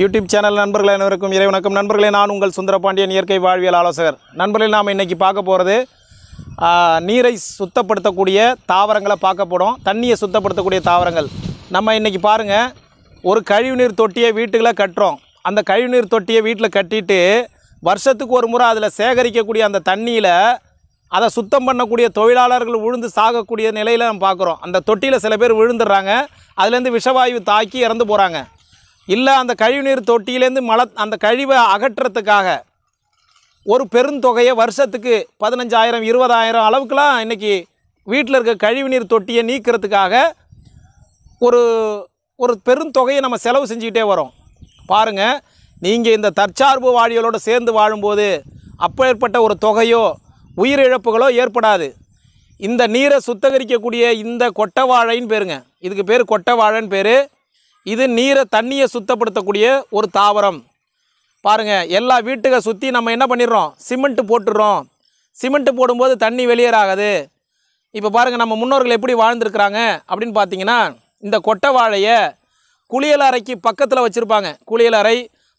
YouTube channel நண்பர்கள் அனைவருக்கும் இறை வணக்கம் நண்பர்களே நான் உங்கள் சுந்தரபாண்டியன் இயற்கை வாழ்வியல் ஆலோசகர் நண்பர்களே நாம் இன்றைக்கி பார்க்க போகிறது நீரை சுத்தப்படுத்தக்கூடிய தாவரங்களை பார்க்கப்படும் தண்ணியை சுத்தப்படுத்தக்கூடிய தாவரங்கள் நம்ம இன்றைக்கி பாருங்கள் ஒரு கழிவுநீர் தொட்டியை வீட்டுகளில் கட்டுறோம் அந்த கழிவுநீர் தொட்டியை வீட்டில் கட்டிட்டு வருஷத்துக்கு ஒரு முறை அதில் சேகரிக்கக்கூடிய அந்த தண்ணியில் அதை சுத்தம் பண்ணக்கூடிய தொழிலாளர்கள் விழுந்து சாகக்கூடிய நிலையில் நம்ம பார்க்குறோம் அந்த தொட்டியில் சில பேர் விழுந்துடுறாங்க அதுலேருந்து விஷவாயு தாக்கி இறந்து போகிறாங்க இல்லை அந்த கழிவுநீர் தொட்டியிலேருந்து மல அந்த கழிவை அகற்றுறதுக்காக ஒரு பெருந்தொகையை வருஷத்துக்கு பதினஞ்சாயிரம் இருபதாயிரம் அளவுக்குலாம் இன்றைக்கி வீட்டில் இருக்க கழிவுநீர் தொட்டியை நீக்கிறதுக்காக ஒரு ஒரு பெருந்தொகையை நம்ம செலவு செஞ்சுக்கிட்டே வரோம் பாருங்கள் நீங்கள் இந்த தற்சார்பு வாழியலோடு சேர்ந்து வாழும்போது அப்பேற்பட்ட ஒரு தொகையோ உயிரிழப்புகளோ ஏற்படாது இந்த நீரை சுத்தகரிக்கக்கூடிய இந்த கொட்டை வாழைன்னு பேருங்க இதுக்கு பேர் கொட்டை வாழைன்னு பேர் இது நீரை தண்ணியை சுத்தப்படுத்தக்கூடிய ஒரு தாவரம் பாருங்கள் எல்லா வீட்டுக்கு சுற்றி நம்ம என்ன பண்ணிடுறோம் சிமெண்ட்டு போட்டுடுறோம் சிமெண்ட்டு போடும்போது தண்ணி வெளியேறாகுது இப்போ பாருங்கள் நம்ம முன்னோர்கள் எப்படி வாழ்ந்துருக்குறாங்க அப்படின்னு பார்த்தீங்கன்னா இந்த கொட்டை வாழையை குளியலறைக்கு பக்கத்தில் வச்சுருப்பாங்க குளியலறை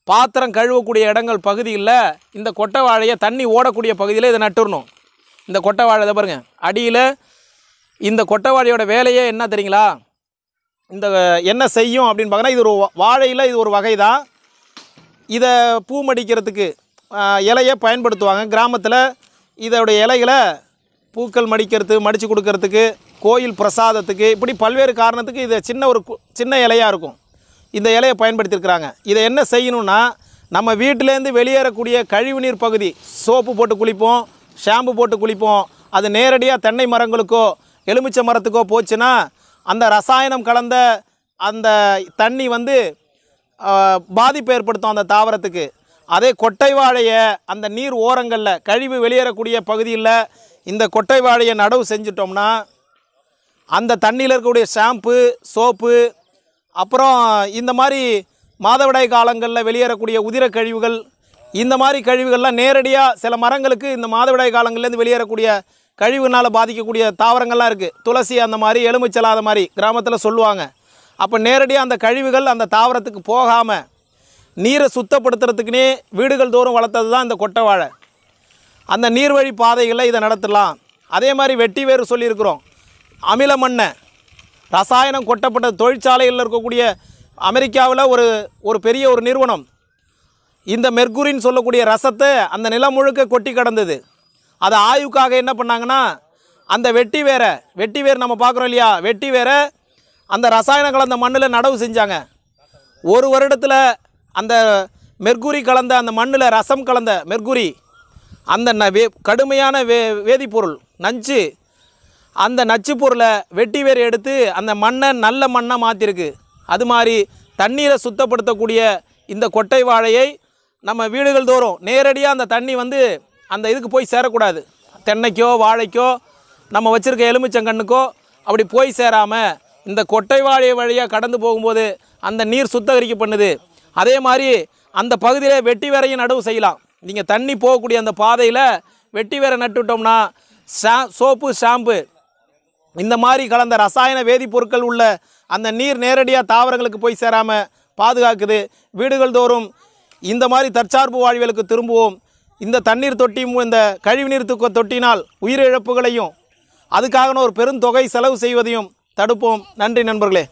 பாத்திரம் கழுவக்கூடிய இடங்கள் பகுதியில் இந்த கொட்டை வாழையை தண்ணி ஓடக்கூடிய பகுதியில் இதை நட்டுடணும் இந்த கொட்டை வாழை இதை பாருங்கள் அடியில் இந்த கொட்டை வாழையோட வேலையே என்ன தெரியுங்களா இந்த என்ன செய்யும் அப்படின்னு பார்க்கனா இது ஒரு வாழையில் இது ஒரு வகை தான் இதை பூ மடிக்கிறதுக்கு இலையை பயன்படுத்துவாங்க கிராமத்தில் இதோடைய இலைகளை பூக்கள் மடிக்கிறது மடித்து கொடுக்கறதுக்கு கோயில் பிரசாதத்துக்கு இப்படி பல்வேறு காரணத்துக்கு இதை சின்ன ஒரு சின்ன இலையாக இருக்கும் இந்த இலையை பயன்படுத்தியிருக்கிறாங்க இதை என்ன செய்யணும்னா நம்ம வீட்டிலேருந்து வெளியேறக்கூடிய கழிவுநீர் பகுதி சோப்பு போட்டு குளிப்போம் ஷாம்பு போட்டு குளிப்போம் அது நேரடியாக தென்னை மரங்களுக்கோ எலுமிச்சை மரத்துக்கோ போச்சுன்னா அந்த ரசாயனம் கலந்த அந்த தண்ணி வந்து பாதிப்பு ஏற்படுத்தும் அந்த தாவரத்துக்கு அதே கொட்டை வாழையை அந்த நீர் ஓரங்களில் கழிவு வெளியேறக்கூடிய பகுதியில் இந்த கொட்டை வாழையை நடவு செஞ்சிட்டோம்னா அந்த தண்ணியில் இருக்கக்கூடிய ஷாம்பு சோப்பு அப்புறம் இந்த மாதிரி மாதவிடாய் காலங்களில் வெளியேறக்கூடிய உதிர கழிவுகள் இந்த மாதிரி கழிவுகள்லாம் நேரடியாக சில மரங்களுக்கு இந்த மாதவிடாய் காலங்கள்லேருந்து வெளியேறக்கூடிய கழிவுனால் பாதிக்கக்கூடிய தாவரங்கள்லாம் இருக்குது துளசி அந்த மாதிரி எலுமிச்சலாத மாதிரி கிராமத்தில் சொல்லுவாங்க அப்போ நேரடியாக அந்த கழிவுகள் அந்த தாவரத்துக்கு போகாமல் நீரை சுத்தப்படுத்துறதுக்குனே வீடுகள் தோறும் வளர்த்தது தான் இந்த கொட்டை வாழை அந்த நீர்வழி பாதைகளில் இதை நடத்தலாம் அதே மாதிரி வெட்டி வேறு சொல்லியிருக்கிறோம் அமில மண்ணை ரசாயனம் கொட்டப்பட்ட தொழிற்சாலைகளில் இருக்கக்கூடிய அமெரிக்காவில் ஒரு ஒரு பெரிய ஒரு நிறுவனம் இந்த மெர்குரின்னு சொல்லக்கூடிய ரசத்தை அந்த நிலம் முழுக்க கொட்டி கடந்தது அதை ஆய்வுக்காக என்ன பண்ணாங்கன்னா அந்த வெட்டி வேற வெட்டி வேர் நம்ம பார்க்குறோம் இல்லையா வெட்டி வேற அந்த ரசாயனம் கலந்த மண்ணில் நடவு செஞ்சாங்க ஒரு வருடத்தில் அந்த மெர்கூரி கலந்த அந்த மண்ணில் ரசம் கலந்த மெர்கூரி அந்த ந வே கடுமையான வே வேதிப்பொருள் நஞ்சு அந்த நச்சு பொருளை வெட்டி வேறு எடுத்து அந்த மண்ணை நல்ல மண்ணாக மாற்றிருக்கு அது மாதிரி தண்ணீரை சுத்தப்படுத்தக்கூடிய இந்த கொட்டை வாழையை நம்ம வீடுகள் தோறும் நேரடியாக அந்த தண்ணி வந்து அந்த இதுக்கு போய் சேரக்கூடாது தென்னைக்கோ வாழைக்கோ நம்ம வச்சுருக்க எலுமிச்சங்கண்ணுக்கோ அப்படி போய் சேராமல் இந்த கொட்டை வாழை வழியாக கடந்து போகும்போது அந்த நீர் சுத்தகரிக்க பண்ணுது அதே மாதிரி அந்த பகுதியில் வெட்டி வரையும் நடவு செய்யலாம் நீங்கள் தண்ணி போகக்கூடிய அந்த பாதையில் வெட்டி வேற நட்டுவிட்டோம்னா ஷா சோப்பு ஷாம்பு இந்த மாதிரி கலந்த ரசாயன வேதிப்பொருட்கள் உள்ள அந்த நீர் நேரடியாக தாவரங்களுக்கு போய் சேராமல் பாதுகாக்குது வீடுகள் தோறும் இந்த மாதிரி தற்சார்பு வாழ்வியலுக்கு திரும்புவோம் இந்த தண்ணீர் தொட்டி இந்த கழிவுநீர் தூக்க தொட்டினால் உயிரிழப்புகளையும் அதுக்காக ஒரு பெருந்தொகை செலவு செய்வதையும் தடுப்போம் நன்றி நண்பர்களே